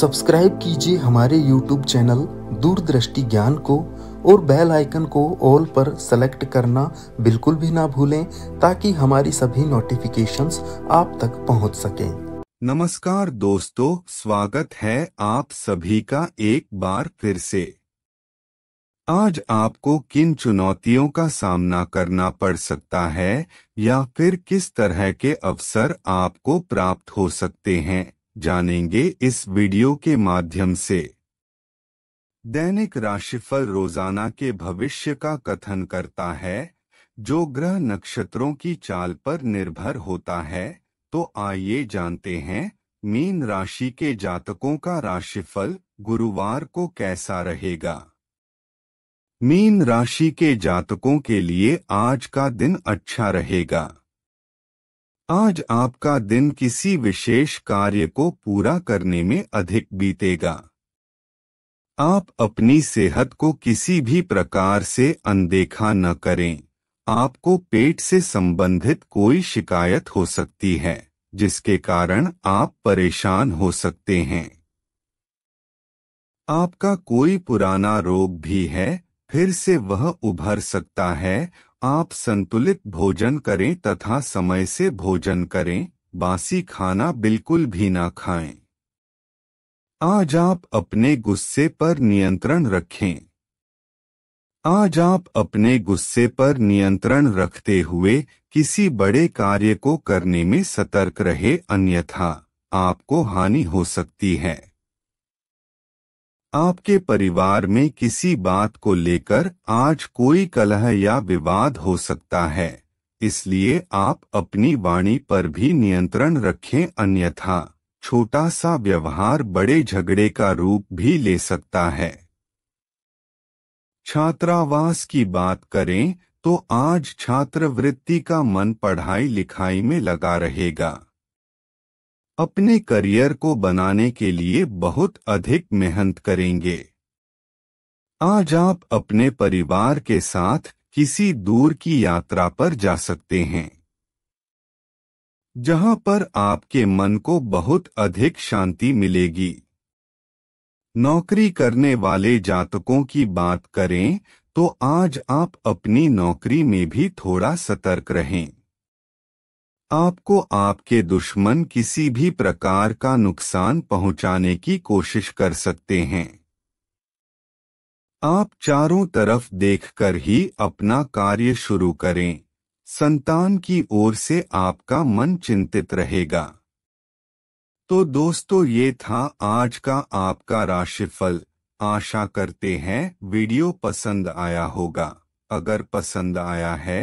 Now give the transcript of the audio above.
Subscribe कीजिए हमारे YouTube channel दूरदृष्टि ज्ञान को और बेल आइकन को ऑल पर सेलेक्ट करना बिल्कुल भी ना भूलें ताकि हमारी सभी नोटिफिकेशंस आप तक पहुंच सकें नमस्कार दोस्तों स्वागत है आप सभी का एक बार फिर से आज आपको किन चुनौतियों का सामना करना पड़ सकता है या फिर किस तरह के अवसर आपको प्राप्त हो सकते हैं जानेंगे इस वीडियो के माध्यम से दैनिक राशिफल रोजाना के भविष्य का कथन करता है जो ग्रह नक्षत्रों की चाल पर निर्भर होता है तो आइए जानते हैं मीन राशि के जातकों का राशिफल गुरुवार को कैसा रहेगा मीन राशि के जातकों के लिए आज का दिन अच्छा रहेगा आज आपका दिन किसी विशेष कार्य को पूरा करने में अधिक बीतेगा आप अपनी सेहत को किसी भी प्रकार से अनदेखा न करें आपको पेट से संबंधित कोई शिकायत हो सकती है जिसके कारण आप परेशान हो सकते हैं आपका कोई पुराना रोग भी है फिर से वह उभर सकता है आप संतुलित भोजन करें तथा समय से भोजन करें बासी खाना बिल्कुल भी ना खाएं। आज आप अपने गुस्से पर नियंत्रण रखें आज आप अपने गुस्से पर नियंत्रण रखते हुए किसी बड़े कार्य को करने में सतर्क रहे अन्यथा आपको हानि हो सकती है आपके परिवार में किसी बात को लेकर आज कोई कलह या विवाद हो सकता है इसलिए आप अपनी वाणी पर भी नियंत्रण रखें अन्यथा छोटा सा व्यवहार बड़े झगड़े का रूप भी ले सकता है छात्रावास की बात करें तो आज छात्रवृत्ति का मन पढ़ाई लिखाई में लगा रहेगा अपने करियर को बनाने के लिए बहुत अधिक मेहनत करेंगे आज आप अपने परिवार के साथ किसी दूर की यात्रा पर जा सकते हैं जहां पर आपके मन को बहुत अधिक शांति मिलेगी नौकरी करने वाले जातकों की बात करें तो आज आप अपनी नौकरी में भी थोड़ा सतर्क रहें आपको आपके दुश्मन किसी भी प्रकार का नुकसान पहुंचाने की कोशिश कर सकते हैं आप चारों तरफ देखकर ही अपना कार्य शुरू करें संतान की ओर से आपका मन चिंतित रहेगा तो दोस्तों ये था आज का आपका राशिफल आशा करते हैं वीडियो पसंद आया होगा अगर पसंद आया है